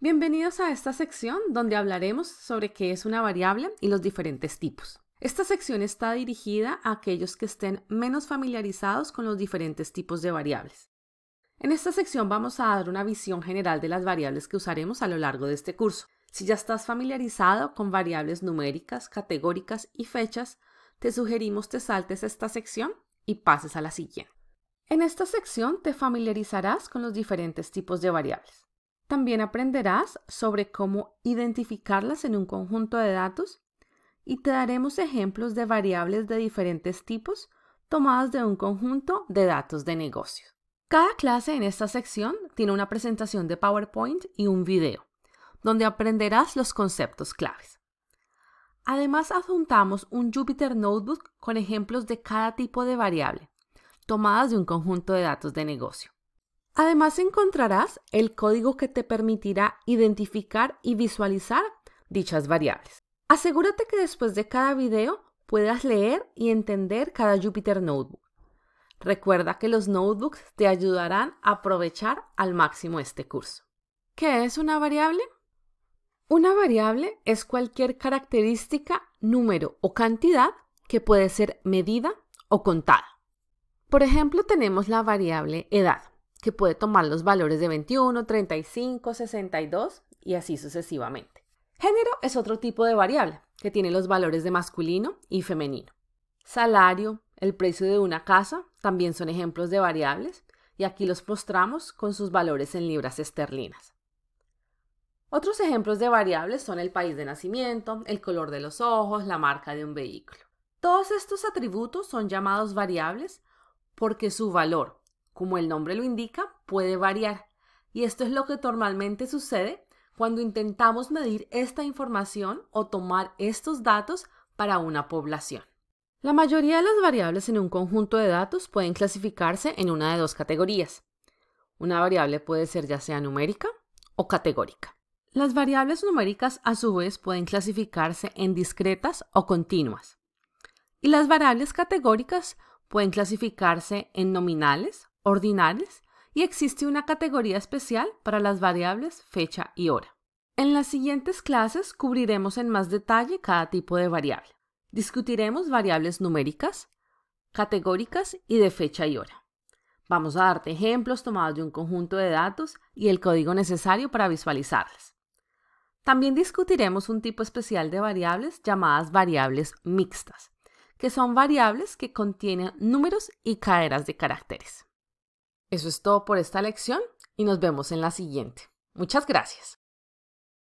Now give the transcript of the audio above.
Bienvenidos a esta sección donde hablaremos sobre qué es una variable y los diferentes tipos. Esta sección está dirigida a aquellos que estén menos familiarizados con los diferentes tipos de variables. En esta sección vamos a dar una visión general de las variables que usaremos a lo largo de este curso. Si ya estás familiarizado con variables numéricas, categóricas y fechas, te sugerimos te saltes esta sección y pases a la siguiente. En esta sección te familiarizarás con los diferentes tipos de variables. También aprenderás sobre cómo identificarlas en un conjunto de datos y te daremos ejemplos de variables de diferentes tipos tomadas de un conjunto de datos de negocio. Cada clase en esta sección tiene una presentación de PowerPoint y un video, donde aprenderás los conceptos claves. Además, adjuntamos un Jupyter Notebook con ejemplos de cada tipo de variable, tomadas de un conjunto de datos de negocio. Además encontrarás el código que te permitirá identificar y visualizar dichas variables. Asegúrate que después de cada video puedas leer y entender cada Jupyter Notebook. Recuerda que los notebooks te ayudarán a aprovechar al máximo este curso. ¿Qué es una variable? Una variable es cualquier característica, número o cantidad que puede ser medida o contada. Por ejemplo, tenemos la variable edad puede tomar los valores de 21, 35, 62 y así sucesivamente. Género es otro tipo de variable que tiene los valores de masculino y femenino. Salario, el precio de una casa también son ejemplos de variables y aquí los postramos con sus valores en libras esterlinas. Otros ejemplos de variables son el país de nacimiento, el color de los ojos, la marca de un vehículo. Todos estos atributos son llamados variables porque su valor como el nombre lo indica, puede variar. Y esto es lo que normalmente sucede cuando intentamos medir esta información o tomar estos datos para una población. La mayoría de las variables en un conjunto de datos pueden clasificarse en una de dos categorías. Una variable puede ser ya sea numérica o categórica. Las variables numéricas a su vez pueden clasificarse en discretas o continuas. Y las variables categóricas pueden clasificarse en nominales ordinales y existe una categoría especial para las variables fecha y hora. En las siguientes clases cubriremos en más detalle cada tipo de variable. Discutiremos variables numéricas, categóricas y de fecha y hora. Vamos a darte ejemplos tomados de un conjunto de datos y el código necesario para visualizarlas. También discutiremos un tipo especial de variables llamadas variables mixtas, que son variables que contienen números y cadenas de caracteres. Eso es todo por esta lección y nos vemos en la siguiente. Muchas gracias.